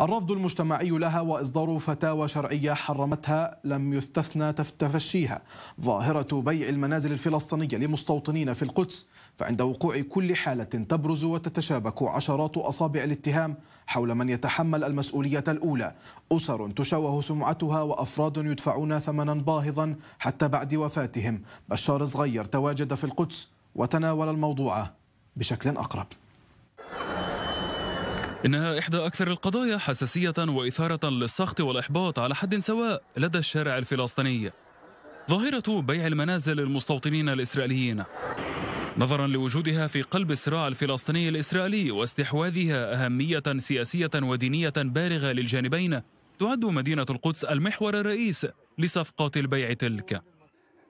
الرفض المجتمعي لها واصدار فتاوى شرعيه حرمتها لم يستثنى تفشيها ظاهره بيع المنازل الفلسطينيه لمستوطنين في القدس فعند وقوع كل حاله تبرز وتتشابك عشرات اصابع الاتهام حول من يتحمل المسؤوليه الاولى اسر تشوه سمعتها وافراد يدفعون ثمنا باهظا حتى بعد وفاتهم بشار صغير تواجد في القدس وتناول الموضوع بشكل اقرب إنها إحدى أكثر القضايا حساسية وإثارة للسخط والإحباط على حد سواء لدى الشارع الفلسطيني ظاهرة بيع المنازل للمستوطنين الإسرائيليين نظرا لوجودها في قلب الصراع الفلسطيني الإسرائيلي واستحواذها أهمية سياسية ودينية بالغة للجانبين تعد مدينة القدس المحور الرئيس لصفقات البيع تلك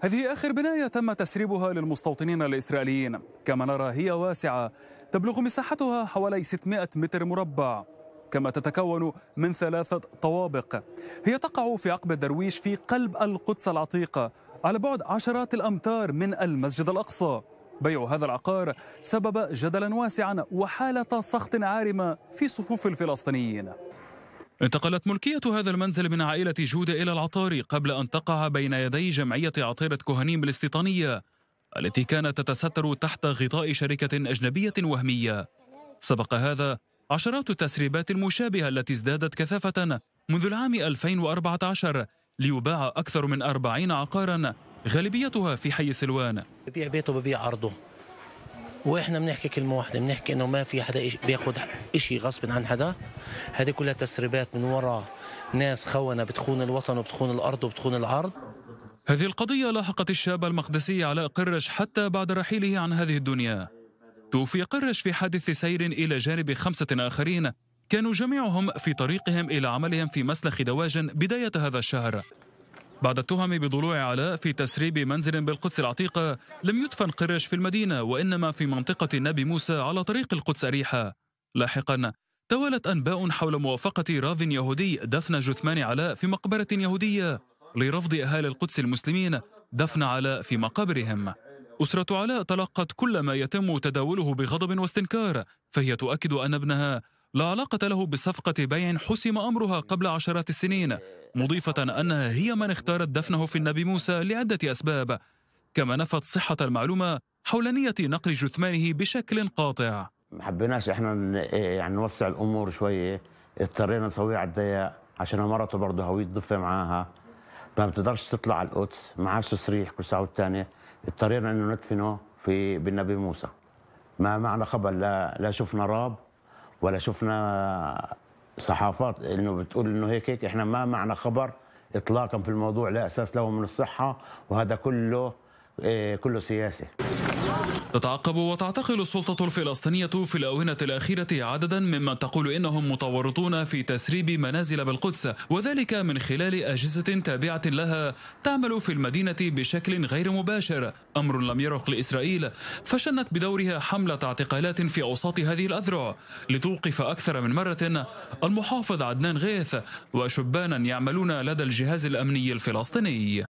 هذه آخر بناية تم تسريبها للمستوطنين الإسرائيليين كما نرى هي واسعة تبلغ مساحتها حوالي 600 متر مربع كما تتكون من ثلاثة طوابق هي تقع في عقب الدرويش في قلب القدس العتيقة على بعد عشرات الأمتار من المسجد الأقصى بيع هذا العقار سبب جدلا واسعا وحالة سخط عارمة في صفوف الفلسطينيين انتقلت ملكية هذا المنزل من عائلة جودة إلى العطاري قبل أن تقع بين يدي جمعية عطيرة كهنيم الاستيطانية التي كانت تتستر تحت غطاء شركة أجنبية وهمية سبق هذا عشرات التسريبات المشابهة التي ازدادت كثافة منذ العام 2014 ليباع أكثر من 40 عقارا غالبيتها في حي سلوان ببيع بيته ببيع عرضه واحنا بنحكي كلمه واحده بنحكي انه ما في حدا بياخذ شيء غصب عن حدا هذه كلها تسريبات من وراء ناس خونه بتخون الوطن وبتخون الارض وبتخون العرض هذه القضية لاحقت الشاب المقدسي علاء قرش حتى بعد رحيله عن هذه الدنيا توفي قرش في حادث سير إلى جانب خمسة آخرين كانوا جميعهم في طريقهم إلى عملهم في مسلخ دواجن بداية هذا الشهر بعد التهم بضلوع علاء في تسريب منزل بالقدس العتيقة لم يدفن قرش في المدينة وإنما في منطقة النبي موسى على طريق القدس أريحة لاحقا توالت أنباء حول موافقة راف يهودي دفن جثمان علاء في مقبرة يهودية لرفض أهالي القدس المسلمين دفن علاء في مقابرهم أسرة علاء تلقت كل ما يتم تداوله بغضب واستنكار فهي تؤكد أن ابنها لا علاقة له بصفقة بيع حسم أمرها قبل عشرات السنين مضيفة أنها هي من اختارت دفنه في النبي موسى لعدة أسباب كما نفت صحة المعلومة حول نية نقل جثمانه بشكل قاطع ما حبيناش احنا إيه، يعني نوسع الامور شويه اضطرينا نسويها على الضيق عشان مرته برضه هويه ضفه معاها ما بتقدرش تطلع على القدس عادش صريح كل ساعه والثانيه اضطرينا انه ندفنه في بالنبي موسى ما معنا خبر لا لا شفنا راب ولا شفنا صحافات انه بتقول انه هيك هيك احنا ما معنا خبر اطلاقا في الموضوع لا اساس له من الصحه وهذا كله آه، كله سياسي تتعقب وتعتقل السلطة الفلسطينية في الأونة الأخيرة عددا ممن تقول إنهم متورطون في تسريب منازل بالقدس وذلك من خلال أجهزة تابعة لها تعمل في المدينة بشكل غير مباشر أمر لم يرق لإسرائيل فشنت بدورها حملة اعتقالات في أوساط هذه الأذرع لتوقف أكثر من مرة المحافظ عدنان غيث وشبانا يعملون لدى الجهاز الأمني الفلسطيني